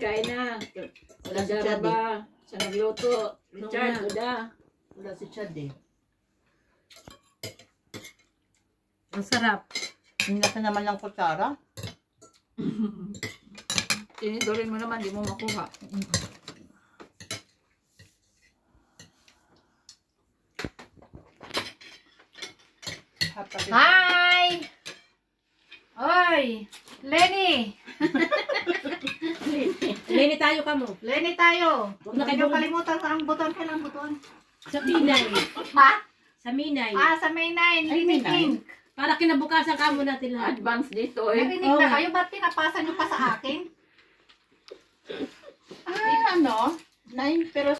kain na. Wala si Chad ba? Eh. Siya nagluto. Richard, no, wala. Wala si Chad eh. Ang sarap. Ingatan naman ng kutsara. Tinidorin mo naman, di mo makuha. Hi! Oy! Lenny! Leni tayo kamo. Leni tayo. Huwag niyo kalimutan sa ang buton. Kailang buton? Sa Pinay. ha? Sa Minay. Ah, sa Minay. Lini King. Para kinabukasan kamo natin lahat. Advance dito eh. Narinig oh, na kayo. Ba't pinapasa nyo pa sa akin? ah, ano? Nine pero